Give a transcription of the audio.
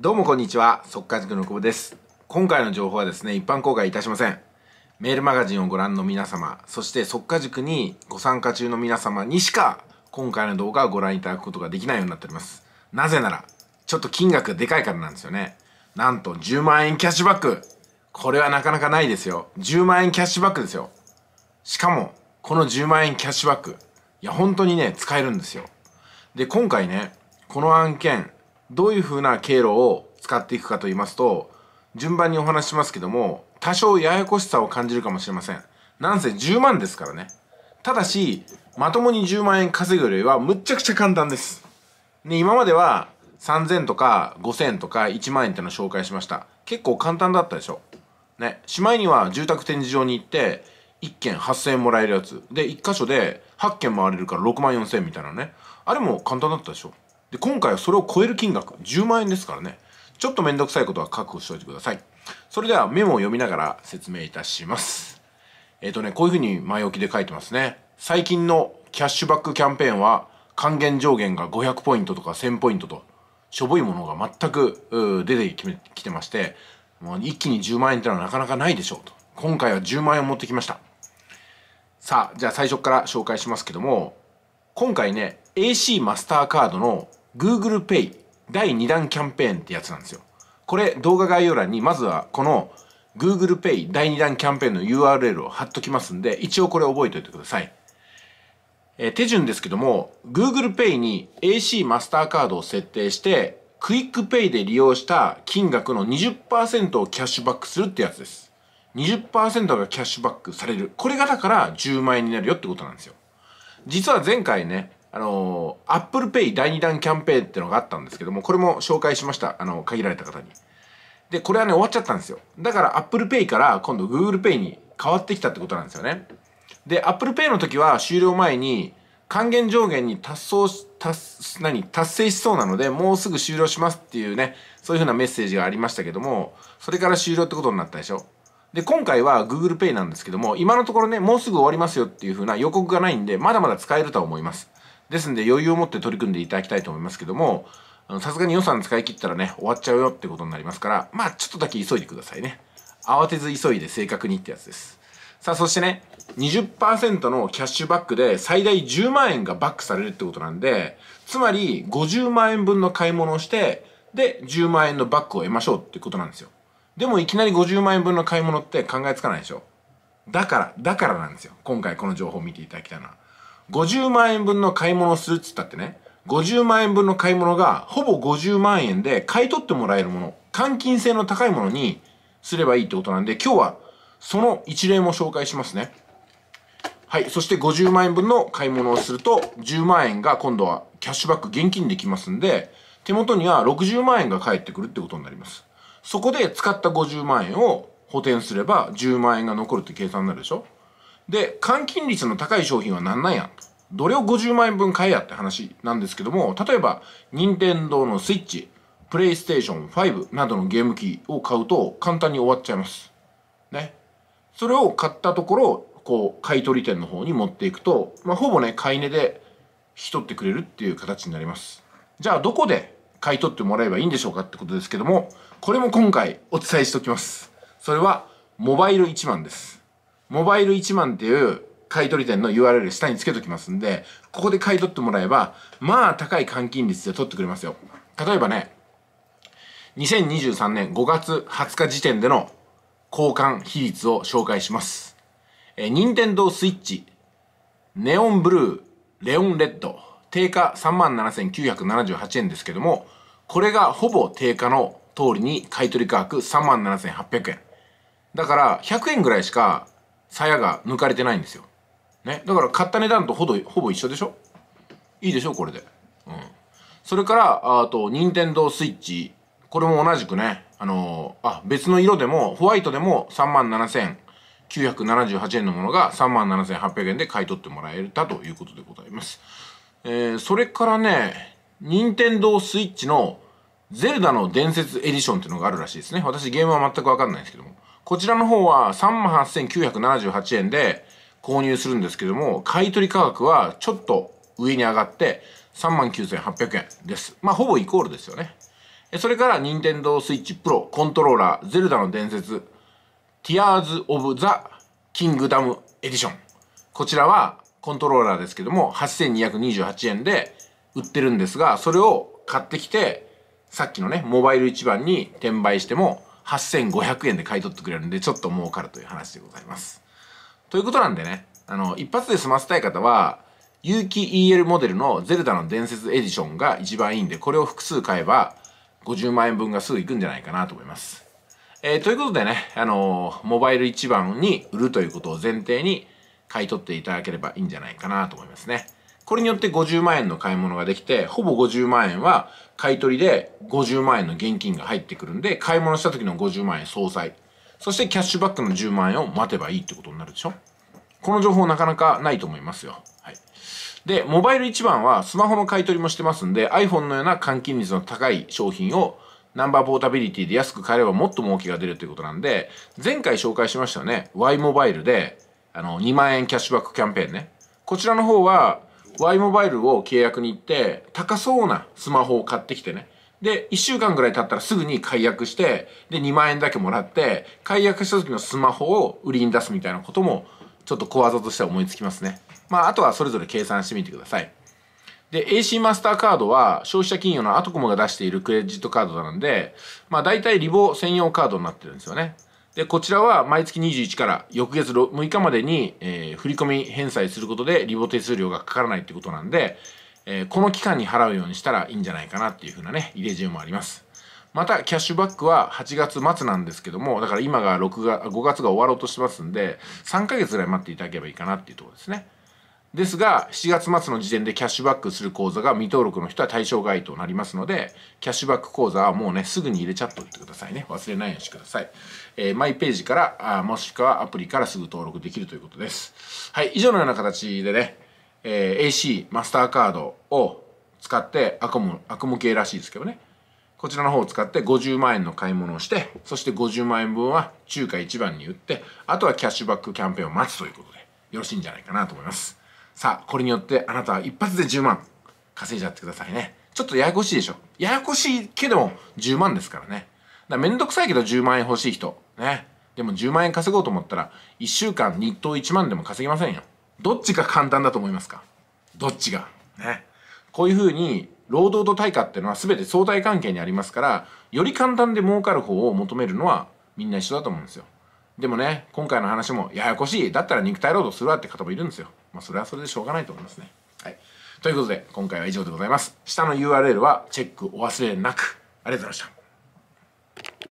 どうもこんにちは、速稼塾の久保です。今回の情報はですね、一般公開いたしません。メールマガジンをご覧の皆様、そして速稼塾にご参加中の皆様にしか、今回の動画をご覧いただくことができないようになっております。なぜなら、ちょっと金額がでかいからなんですよね。なんと10万円キャッシュバックこれはなかなかないですよ。10万円キャッシュバックですよ。しかも、この10万円キャッシュバック、いや、本当にね、使えるんですよ。で、今回ね、この案件、どういうふうな経路を使っていくかと言いますと順番にお話ししますけども多少ややこしさを感じるかもしれませんなんせ10万ですからねただしまともに10万円稼ぐよりはむっちゃくちゃ簡単ですで今までは3000とか5000とか1万円ってのを紹介しました結構簡単だったでしょねしまいには住宅展示場に行って1件8000円もらえるやつで1箇所で8件回れるから6万4000みたいなねあれも簡単だったでしょで今回はそれを超える金額10万円ですからねちょっと面倒くさいことは確保しておいてくださいそれではメモを読みながら説明いたしますえっ、ー、とねこういうふうに前置きで書いてますね最近のキャッシュバックキャンペーンは還元上限が500ポイントとか1000ポイントとしょぼいものが全く出てきてましてもう一気に10万円ってのはなかなかないでしょうと今回は10万円を持ってきましたさあじゃあ最初から紹介しますけども今回ね AC マスターカードの Google Pay 第2弾キャンペーンってやつなんですよ。これ動画概要欄にまずはこの Google Pay 第2弾キャンペーンの URL を貼っときますんで、一応これ覚えておいてください。えー、手順ですけども、Google Pay に AC マスターカードを設定して、クイックペイで利用した金額の20%をキャッシュバックするってやつです。20%がキャッシュバックされる。これがだから10万円になるよってことなんですよ。実は前回ね、あの、Apple Pay 第2弾キャンペーンっていうのがあったんですけども、これも紹介しました。あの、限られた方に。で、これはね、終わっちゃったんですよ。だから Apple Pay から今度 Google Pay に変わってきたってことなんですよね。で、Apple Pay の時は終了前に、還元上限に達そう達、何、達成しそうなので、もうすぐ終了しますっていうね、そういうふうなメッセージがありましたけども、それから終了ってことになったでしょ。で、今回は Google Pay なんですけども、今のところね、もうすぐ終わりますよっていうふうな予告がないんで、まだまだ使えるとは思います。ですんで余裕を持って取り組んでいただきたいと思いますけどもさすがに予算使い切ったらね終わっちゃうよってことになりますからまあちょっとだけ急いでくださいね慌てず急いで正確にってやつですさあそしてね20%のキャッシュバックで最大10万円がバックされるってことなんでつまり50万円分の買い物をしてで10万円のバックを得ましょうってことなんですよでもいきなり50万円分の買い物って考えつかないでしょだからだからなんですよ今回この情報を見ていただきたいのは50万円分の買い物をするっつったってね、50万円分の買い物がほぼ50万円で買い取ってもらえるもの、換金性の高いものにすればいいってことなんで、今日はその一例も紹介しますね。はい。そして50万円分の買い物をすると、10万円が今度はキャッシュバック現金できますんで、手元には60万円が返ってくるってことになります。そこで使った50万円を補填すれば10万円が残るって計算になるでしょで、換金率の高い商品はなんなんやんと。どれを50万円分買えやって話なんですけども、例えば、任天堂のスイッチ、プレイステーション5などのゲーム機を買うと簡単に終わっちゃいます。ね。それを買ったところ、こう、買取店の方に持っていくと、まあ、ほぼね、買い値で引き取ってくれるっていう形になります。じゃあ、どこで買い取ってもらえばいいんでしょうかってことですけども、これも今回お伝えしておきます。それは、モバイル1万です。モバイル1万っていう買い取り店の URL 下につけときますんで、ここで買い取ってもらえば、まあ高い換金率で取ってくれますよ。例えばね、2023年5月20日時点での交換比率を紹介します。え任天堂スイッチ、ネオンブルー、レオンレッド、定価37,978円ですけども、これがほぼ定価の通りに買取価格37,800円。だから100円ぐらいしか鞘が抜かれてないんですよ。ね。だから買った値段とほどほぼ一緒でしょいいでしょこれで。うん。それから、あと、任天堂スイッチ。これも同じくね、あのー、あ、別の色でも、ホワイトでも37,978円のものが37,800円で買い取ってもらえたということでございます。えー、それからね、任天堂スイッチのゼルダの伝説エディションっていうのがあるらしいですね。私ゲームは全くわかんないんですけども。こちらの方は38,978円で購入するんですけども、買取価格はちょっと上に上がって39,800円です。まあ、ほぼイコールですよね。それから、任天堂スイッチプロコントローラー、ゼルダの伝説、ティアーズ・オブ・ザ・キングダム・エディション。こちらはコントローラーですけども、8228円で売ってるんですが、それを買ってきて、さっきのね、モバイル一番に転売しても、8500円で買い取ってくれるんで、ちょっと儲かるという話でございます。ということなんでね、あの、一発で済ませたい方は、有機 EL モデルのゼルダの伝説エディションが一番いいんで、これを複数買えば、50万円分がすぐ行くんじゃないかなと思います。えー、ということでね、あのー、モバイル1番に売るということを前提に買い取っていただければいいんじゃないかなと思いますね。これによって50万円の買い物ができて、ほぼ50万円は買い取りで50万円の現金が入ってくるんで、買い物した時の50万円総裁。そしてキャッシュバックの10万円を待てばいいってことになるでしょこの情報なかなかないと思いますよ。はい。で、モバイル一番はスマホの買い取りもしてますんで、iPhone のような換金率の高い商品をナンバーポータビリティで安く買えればもっと儲けが出るということなんで、前回紹介しましたよね。Y モバイルで、あの、2万円キャッシュバックキャンペーンね。こちらの方は、Y モバイルを契約に行って高そうなスマホを買ってきてねで1週間ぐらい経ったらすぐに解約してで2万円だけもらって解約した時のスマホを売りに出すみたいなこともちょっと小技としては思いつきますねまああとはそれぞれ計算してみてくださいで AC マスターカードは消費者金融のアトコムが出しているクレジットカードなんでまあ大体リボ専用カードになってるんですよねで、こちらは毎月21から翌月6日までに、えー、振込返済することでリボ手数料がかからないってことなんで、えー、この期間に払うようにしたらいいんじゃないかなっていうふうなね、入れ順もあります。また、キャッシュバックは8月末なんですけども、だから今が6が、5月が終わろうとしてますんで、3ヶ月ぐらい待っていただければいいかなっていうところですね。ですが7月末の時点でキャッシュバックする口座が未登録の人は対象外となりますのでキャッシュバック口座はもうねすぐに入れちゃっておいてくださいね忘れないようにしてください、えー、マイページからあもしくはアプリからすぐ登録できるということですはい以上のような形でね、えー、AC マスターカードを使ってアコムアコム系らしいですけどねこちらの方を使って50万円の買い物をしてそして50万円分は中華一番に売ってあとはキャッシュバックキャンペーンを待つということでよろしいんじゃないかなと思いますさあ、これによってあなたは一発で10万稼いじゃってくださいね。ちょっとややこしいでしょ。ややこしいけども10万ですからね。だからめんどくさいけど10万円欲しい人。ね。でも10万円稼ごうと思ったら、1週間日当1万でも稼ぎませんよ。どっちが簡単だと思いますかどっちが。ね。こういうふうに、労働と対価っていうのは全て相対関係にありますから、より簡単で儲かる方を求めるのはみんな一緒だと思うんですよ。でもね、今回の話もややこしい。だったら肉体労働するわって方もいるんですよ。まあ、それはそれでしょうがないと思いますね。はい。ということで、今回は以上でございます。下の URL はチェックお忘れなく。ありがとうございました。